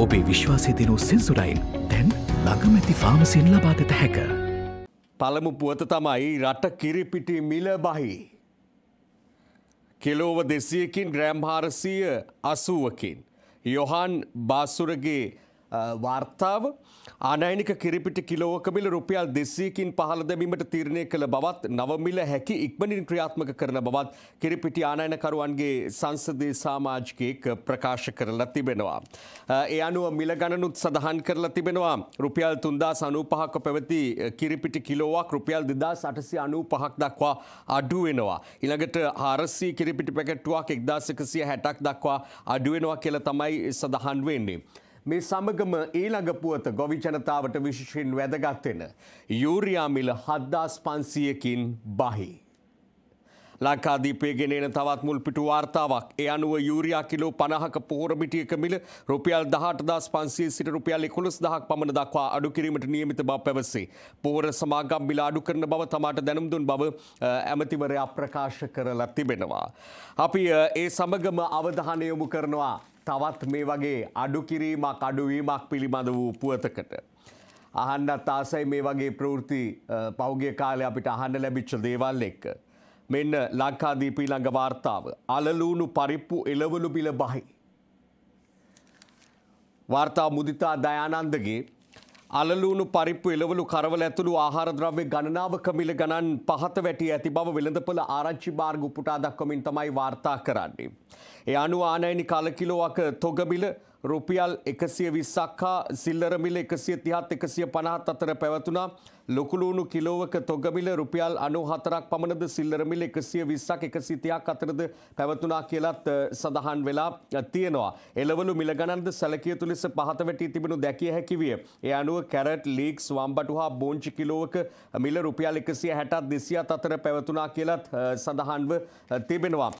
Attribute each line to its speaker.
Speaker 1: ඔබේ විශ්වාසය දෙනූ සෙන්සුරයින් දැන් ළඟමැති ෆාමසින් ලබාගත හැක. පළමු පුවත තමයි රට කිරිපිටි මිල බහි. කෙලෝව දෙසියකින් ග්‍රෑම්හාරසීය අසුවකින්. යොහන් බාසුරගේ වාර්තාව ආනයිනික කිරිපිට කිලෝකමිල රුපියල් දෙසයකින් පහල දැමීමට තීරණය කළ බවත් නවමිල හැකි ඉක්මනින් ක්‍රියාත්මක කරන බවත් කිරිපිටි ආනයනකරුවන්ගේ සංසදේ සාමාජිකයෙක් ප්‍රකාශ කරලා තිබෙනවා. ඒ අනුව මිල ගණනුත් සඳහන් කරලා තිබෙනවා රුපියල් තුන්දා සනූපහක්ක පැවති කිරිපිටි කිලෝවක් රුපියල් දෙදා සටසි අනූ පහක් දක්වා අඩුවෙනවා. ඉළඟට හාරසී කිරිපිටි පැකට්ටුවක් එක්දාසකසිය හැටක් දක්වා අඩුවෙනවා කියල තමයි සඳහන් වෙන්නේ. මේ සමගම ඊළඟ පුවත ගොවි ජනතාවට විශෂයෙන් වැදගත්වෙන. යුරයාමිල හද්දාස් පන්සියකින් බහි. ලංකාදීපය ගෙනන තවත් මුල් පිටු වාර්තාවක් ඒ අනුව යුරයා කිලෝ පණහක පෝරමිටියක මිල රුපියල් දහට දස් පන්සේ සිට රුපියල් එකොළොස් දහක් පමණ දක්වා අඩු කිරීමට නියමිත බව පැවසේ. පෝර සමාගම් මිල අඩු කරන බව තමාට දැනුම් දුන් බව ඇමතිවරයා ප්‍රකාශ කරලා තිබෙනවා. අපි ඒ සමගම අවධානය යොමු කරනවා තවත් මේ වගේ අඩුකිරීමක් අඩුවීමක් පිළිබඳ වූ පුවතකට. අහන්නත් ආසයි මේ වගේ ප්‍රවෘති පෞගිය කාලය අපිට අහන්න ලැබිච්ච දේවල් එක්ක. මෙන්න ලංකාදීපී ළඟ වාර්තාව. අලලූුණු පරිප්පු එලවලු බිල බහි. වාර්තා මුදිතා දයානන්දගේ අලලූුණු පරිප්පු එලවලු කරවල ඇතුළු ආහාරද්‍රව්‍ය ගණනාව කමිල ගණන් පහත වැටි ඇති බව වෙළඳපල ආරංචි මාර්ග උපුටා දක්වමින් තමයි වාර්තා කරන්නේ. ඒ අනු ආනයනි කලකිලෝවක තොගබිල රුපියල් එකසිය විස්සක්හා සිල්ලරමිල එකසිය තිහත් එකසිය පනහත් අතර පැවතුනා ලොකුලූුණු කිලෝවක තොගමිල රුපියල් අනු හතරක් පමණද සිල්ලරමිල එකසිය විස්සක් එකසිතියක් අතරද පැවතුනා කියලත් සඳහන් වෙලා තියෙනවා. එලවලු මිලගණන්ද සැලකිය තුලෙස පහත වැටී තිබෙනු දැකිය හැකිවිය. ඒ අනුව කැරට් ලීක්ස් වම්බටු හා බෝංචි කිලෝවක මිල රුපියල් එකසිය හැටත් දෙසියත් අතර පැවතුනා කියලත් සඳහන්ව තිබෙනවා.